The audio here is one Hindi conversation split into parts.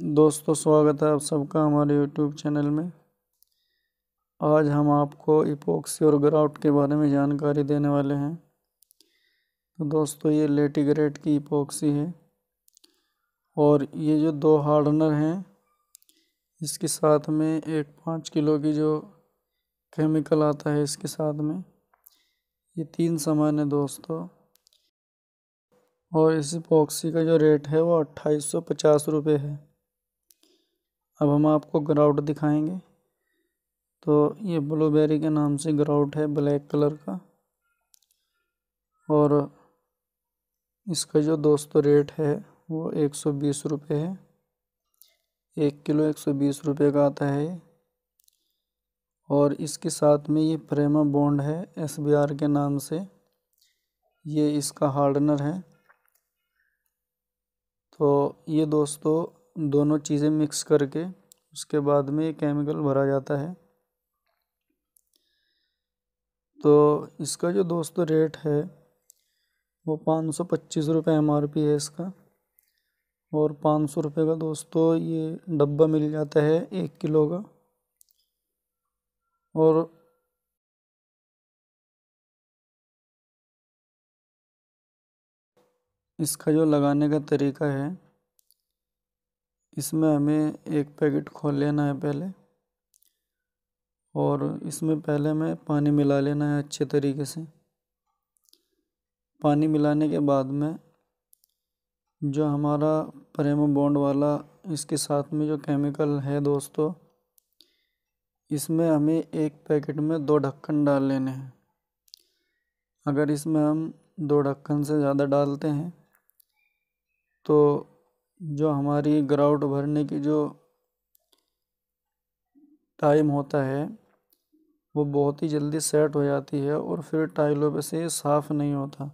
दोस्तों स्वागत है आप सबका हमारे यूट्यूब चैनल में आज हम आपको इपोक्सी और ग्राउट के बारे में जानकारी देने वाले हैं तो दोस्तों ये लेटिग्रेट की इपोक्सी है और ये जो दो हार्डनर हैं इसके साथ में एक पाँच किलो की जो केमिकल आता है इसके साथ में ये तीन सामान है दोस्तों और इस इपोक्सी का जो रेट है वो अट्ठाईस सौ पचास रुपये है अब हम आपको ग्राउट दिखाएंगे तो ये ब्लूबेरी के नाम से ग्राउट है ब्लैक कलर का और इसका जो दोस्तों रेट है वो एक सौ बीस रुपये है एक किलो एक सौ बीस रुपये का आता है और इसके साथ में ये प्रेमा बॉन्ड है एस बी आर के नाम से ये इसका हार्डनर है तो ये दोस्तों दोनों चीज़ें मिक्स करके उसके बाद में ये केमिकल भरा जाता है तो इसका जो दोस्तों रेट है वो पाँच सौ पच्चीस रुपये एम आर पी है इसका और पाँच सौ रुपये का दोस्तों तो ये डब्बा मिल जाता है एक किलो का और इसका जो लगाने का तरीका है इसमें हमें एक पैकेट खोल लेना है पहले और इसमें पहले हमें पानी मिला लेना है अच्छे तरीके से पानी मिलाने के बाद में जो हमारा प्रेमो बॉन्ड वाला इसके साथ में जो केमिकल है दोस्तों इसमें हमें एक पैकेट में दो ढक्कन डाल लेने हैं अगर इसमें हम दो ढक्कन से ज़्यादा डालते हैं तो जो हमारी ग्राउट भरने की जो टाइम होता है वो बहुत ही जल्दी सेट हो जाती है और फिर टाइलों पे से साफ़ नहीं होता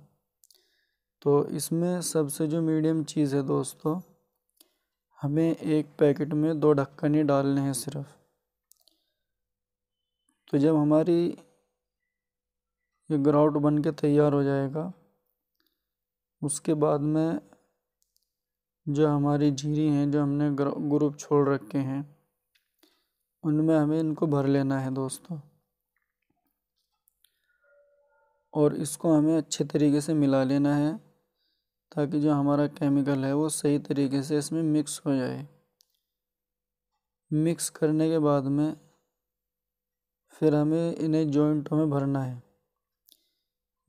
तो इसमें सबसे जो मीडियम चीज़ है दोस्तों हमें एक पैकेट में दो ढक्कन ही डालने हैं सिर्फ तो जब हमारी ये ग्राउट बन के तैयार हो जाएगा उसके बाद में जो हमारी झीरी हैं जो हमने ग्रुप छोड़ रखे हैं उनमें हमें इनको भर लेना है दोस्तों और इसको हमें अच्छे तरीके से मिला लेना है ताकि जो हमारा केमिकल है वो सही तरीके से इसमें मिक्स हो जाए मिक्स करने के बाद में फिर हमें इन्हें जॉइंटों में भरना है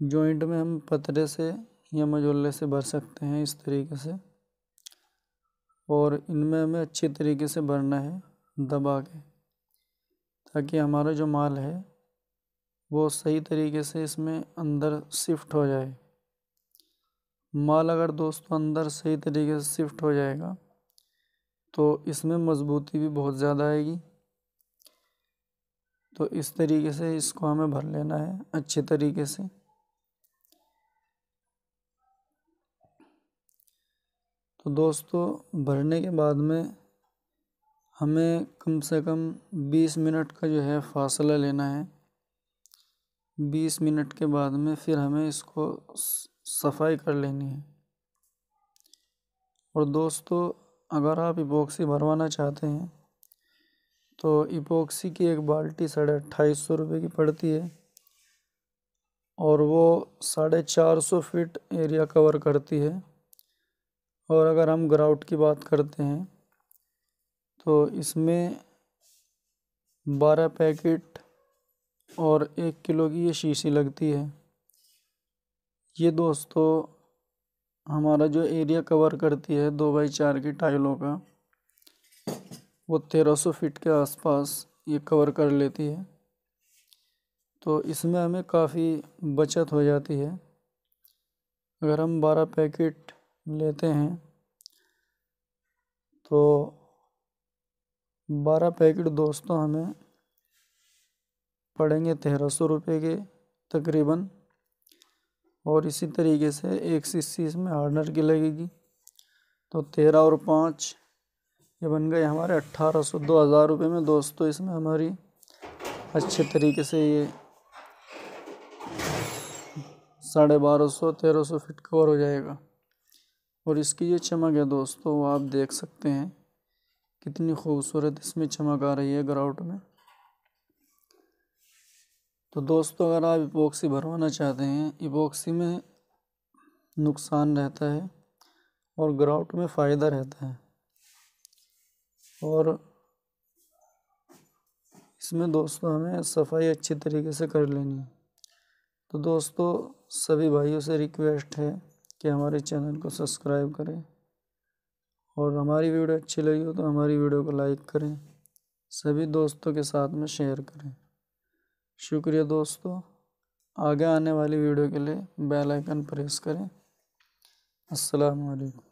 जॉइंट में हम पतरे से या मजोले से भर सकते हैं इस तरीके से और इनमें हमें अच्छे तरीके से भरना है दबा के ताकि हमारा जो माल है वो सही तरीके से इसमें अंदर शिफ्ट हो जाए माल अगर दोस्तों अंदर सही तरीके से शिफ्ट हो जाएगा तो इसमें मज़बूती भी बहुत ज़्यादा आएगी तो इस तरीके से इसको हमें भर लेना है अच्छे तरीके से तो दोस्तों भरने के बाद में हमें कम से कम बीस मिनट का जो है फासला लेना है बीस मिनट के बाद में फिर हमें इसको सफाई कर लेनी है और दोस्तों अगर आप इपोक्सी भरवाना चाहते हैं तो इपोक्सी की एक बाल्टी साढ़े अट्ठाईस सौ रुपये की पड़ती है और वो साढ़े चार सौ फिट एरिया कवर करती है और अगर हम ग्राउट की बात करते हैं तो इसमें बारह पैकेट और एक किलो की ये शीशी लगती है ये दोस्तों हमारा जो एरिया कवर करती है दो बाई चार की टाइलों का वो तेरह सौ फिट के आसपास ये कवर कर लेती है तो इसमें हमें काफ़ी बचत हो जाती है अगर हम बारह पैकेट लेते हैं तो बारह पैकेट दोस्तों हमें पड़ेंगे तेरह सौ रुपये के तकरीबन और इसी तरीके से एक सीसी इसमें हार्डनर की लगेगी तो तेरह और पाँच ये बन गए हमारे अट्ठारह सौ दो हज़ार रुपये में दोस्तों इसमें हमारी अच्छे तरीके से ये साढ़े बारह सौ तेरह सौ फिट कवर हो जाएगा और इसकी जो चमक है दोस्तों वो आप देख सकते हैं कितनी खूबसूरत इसमें चमक आ रही है ग्राउट में तो दोस्तों अगर आप इपोक्सी भरवाना चाहते हैं इपोक्सी में नुकसान रहता है और ग्राउट में फ़ायदा रहता है और इसमें दोस्तों हमें सफाई अच्छी तरीके से कर लेनी है तो दोस्तों सभी भाइयों से रिक्वेस्ट है कि हमारे चैनल को सब्सक्राइब करें और हमारी वीडियो अच्छी लगी हो तो हमारी वीडियो को लाइक करें सभी दोस्तों के साथ में शेयर करें शुक्रिया दोस्तों आगे आने वाली वीडियो के लिए बेल आइकन प्रेस करें अस्सलाम वालेकुम